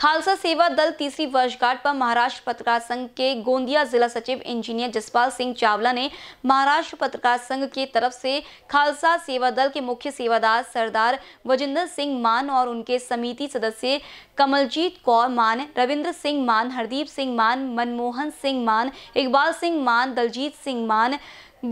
खालसा सेवा दल तीसरी वर्षगांठ पर महाराष्ट्र पत्रकार संघ के गोंदिया जिला सचिव इंजीनियर जसपाल सिंह चावला ने महाराष्ट्र पत्रकार संघ की तरफ से खालसा सेवा दल के मुख्य सेवादार सरदार वजिंदर सिंह मान और उनके समिति सदस्य कमलजीत कौर मान रविंद्र सिंह मान हरदीप सिंह मान मनमोहन सिंह मान इकबाल सिंह मान दलजीत सिंह मान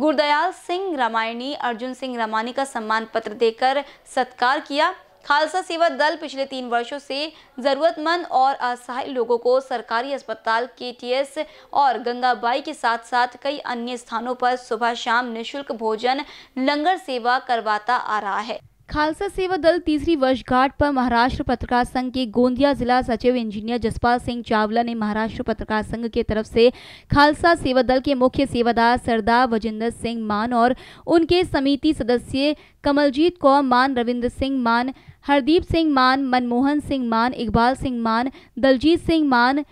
गुरदयाल सिंह रामायणी अर्जुन सिंह रामानी का सम्मान पत्र देकर सत्कार किया खालसा सेवा दल पिछले तीन वर्षों से ज़रूरतमंद और असहाय लोगों को सरकारी अस्पताल केटीएस और गंगाबाई के साथ साथ कई अन्य स्थानों पर सुबह शाम निशुल्क भोजन लंगर सेवा करवाता आ रहा है खालसा सेवा दल तीसरी वर्षगांठ पर महाराष्ट्र पत्रकार संघ के गोंदिया जिला सचिव इंजीनियर जसपाल सिंह चावला ने महाराष्ट्र पत्रकार संघ के तरफ से खालसा सेवा दल के मुख्य सेवादार सरदार वजिंदर सिंह मान और उनके समिति सदस्य कमलजीत कौर मान रविंद्र सिंह मान हरदीप सिंह मान मनमोहन सिंह मान इकबाल सिंह मान दलजीत सिंह मान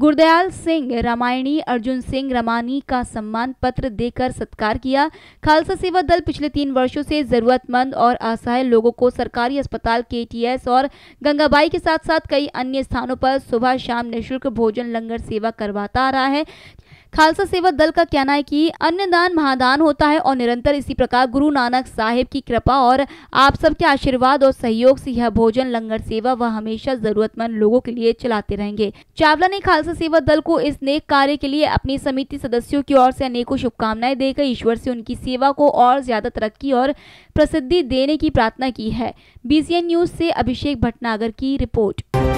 गुरदयाल सिंह रामायणी अर्जुन सिंह रमानी का सम्मान पत्र देकर सत्कार किया खालसा सेवा दल पिछले तीन वर्षों से ज़रूरतमंद और असहाय लोगों को सरकारी अस्पताल के केटीएस और गंगाबाई के साथ साथ कई अन्य स्थानों पर सुबह शाम निःशुल्क भोजन लंगर सेवा करवाता आ रहा है खालसा सेवा दल का कहना है कि अन्नदान महादान होता है और निरंतर इसी प्रकार गुरु नानक साहिब की कृपा और आप सबके आशीर्वाद और सहयोग से यह भोजन लंगर सेवा वह हमेशा जरूरतमंद लोगों के लिए चलाते रहेंगे चावला ने खालसा सेवा दल को इस नेक कार्य के लिए अपनी समिति सदस्यों की ओर से अनेकों शुभकामनाएं देकर ईश्वर से उनकी सेवा को और ज्यादा तरक्की और प्रसिद्धि देने की प्रार्थना की है बीसीएन न्यूज से अभिषेक भटनागर की रिपोर्ट